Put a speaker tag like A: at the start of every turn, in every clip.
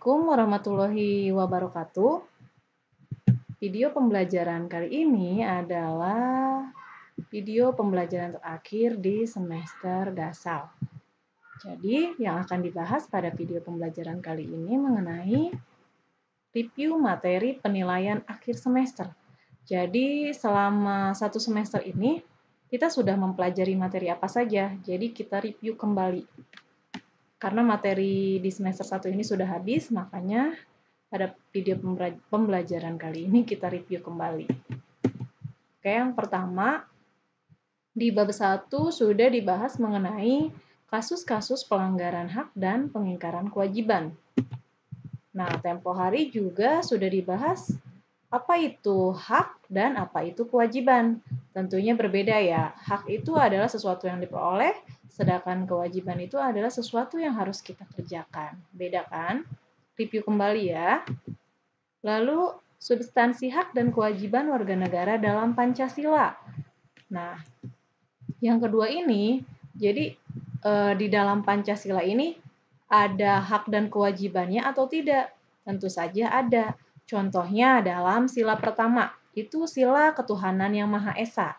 A: Assalamualaikum warahmatullahi wabarakatuh. Video pembelajaran kali ini adalah video pembelajaran terakhir di semester dasar. Jadi, yang akan dibahas pada video pembelajaran kali ini mengenai review materi penilaian akhir semester. Jadi, selama satu semester ini, kita sudah mempelajari materi apa saja, jadi kita review kembali. Karena materi di semester 1 ini sudah habis, makanya pada video pembelajaran kali ini kita review kembali. Oke, yang pertama di bab 1 sudah dibahas mengenai kasus-kasus pelanggaran hak dan pengingkaran kewajiban. Nah, tempo hari juga sudah dibahas apa itu hak dan apa itu kewajiban. Tentunya berbeda ya. Hak itu adalah sesuatu yang diperoleh, sedangkan kewajiban itu adalah sesuatu yang harus kita kerjakan. Beda kan? Review kembali ya. Lalu substansi hak dan kewajiban warga negara dalam Pancasila. Nah, yang kedua ini jadi e, di dalam Pancasila ini ada hak dan kewajibannya atau tidak? Tentu saja ada. Contohnya dalam sila pertama itu sila ketuhanan yang Maha Esa.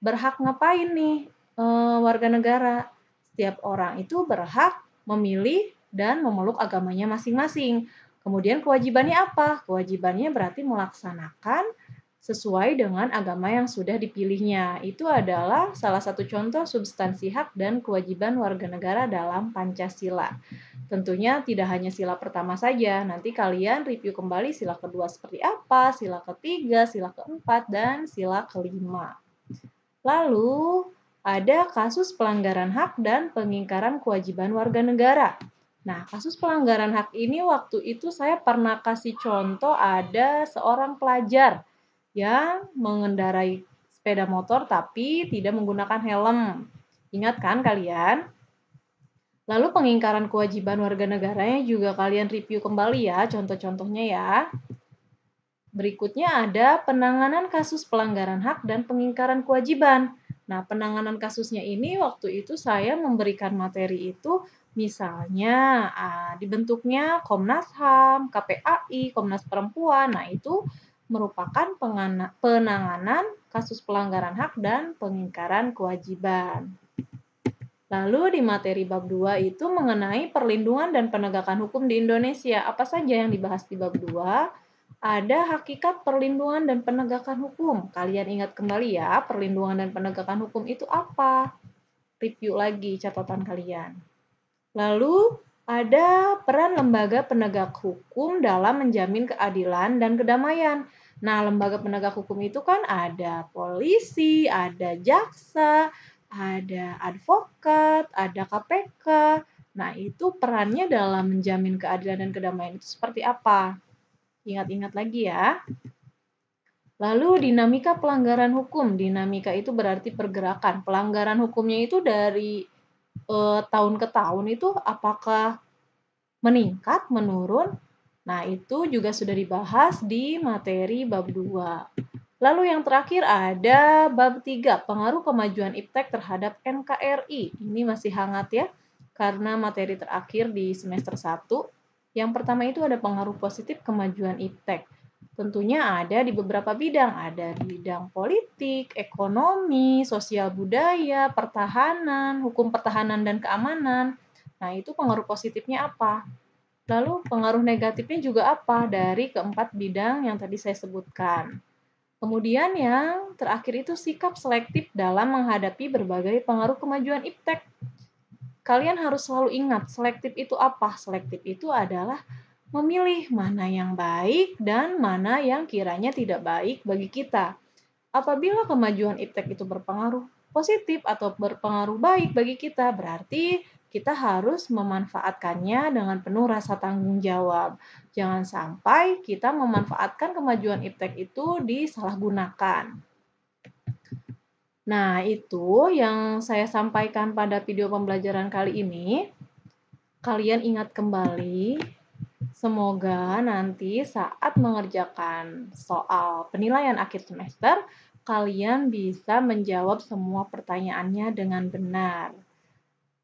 A: Berhak ngapain nih e, warga negara? Setiap orang itu berhak memilih dan memeluk agamanya masing-masing. Kemudian kewajibannya apa? Kewajibannya berarti melaksanakan sesuai dengan agama yang sudah dipilihnya. Itu adalah salah satu contoh substansi hak dan kewajiban warga negara dalam Pancasila. Tentunya tidak hanya sila pertama saja, nanti kalian review kembali sila kedua seperti apa, sila ketiga, sila keempat, dan sila kelima. Lalu, ada kasus pelanggaran hak dan pengingkaran kewajiban warga negara. Nah, kasus pelanggaran hak ini waktu itu saya pernah kasih contoh ada seorang pelajar yang mengendarai sepeda motor tapi tidak menggunakan helm. Ingat kan kalian? Lalu pengingkaran kewajiban warga negaranya juga kalian review kembali ya, contoh-contohnya ya. Berikutnya ada penanganan kasus pelanggaran hak dan pengingkaran kewajiban. Nah, penanganan kasusnya ini waktu itu saya memberikan materi itu misalnya ah, dibentuknya Komnas HAM, KPAI, Komnas Perempuan. Nah, itu merupakan penanganan kasus pelanggaran hak dan pengingkaran kewajiban. Lalu di materi bab 2 itu mengenai perlindungan dan penegakan hukum di Indonesia. Apa saja yang dibahas di bab 2? Ada hakikat perlindungan dan penegakan hukum. Kalian ingat kembali ya, perlindungan dan penegakan hukum itu apa? Review lagi catatan kalian. Lalu ada peran lembaga penegak hukum dalam menjamin keadilan dan kedamaian. Nah, lembaga penegak hukum itu kan ada polisi, ada jaksa, ada advokat, ada KPK. Nah, itu perannya dalam menjamin keadilan dan kedamaian itu seperti apa? Ingat-ingat lagi ya. Lalu dinamika pelanggaran hukum. Dinamika itu berarti pergerakan. Pelanggaran hukumnya itu dari eh, tahun ke tahun itu apakah meningkat, menurun? Nah, itu juga sudah dibahas di materi bab 2. Lalu yang terakhir ada bab tiga pengaruh kemajuan IPTEK terhadap NKRI. Ini masih hangat ya, karena materi terakhir di semester 1. Yang pertama itu ada pengaruh positif kemajuan IPTEK. Tentunya ada di beberapa bidang, ada di bidang politik, ekonomi, sosial budaya, pertahanan, hukum pertahanan dan keamanan. Nah, itu pengaruh positifnya apa? Lalu pengaruh negatifnya juga apa dari keempat bidang yang tadi saya sebutkan? Kemudian yang terakhir itu sikap selektif dalam menghadapi berbagai pengaruh kemajuan iptek. Kalian harus selalu ingat selektif itu apa? Selektif itu adalah memilih mana yang baik dan mana yang kiranya tidak baik bagi kita. Apabila kemajuan iptek itu berpengaruh positif atau berpengaruh baik bagi kita, berarti kita harus memanfaatkannya dengan penuh rasa tanggung jawab. Jangan sampai kita memanfaatkan kemajuan iptek itu disalahgunakan. Nah, itu yang saya sampaikan pada video pembelajaran kali ini. Kalian ingat kembali, semoga nanti saat mengerjakan soal penilaian akhir semester, kalian bisa menjawab semua pertanyaannya dengan benar.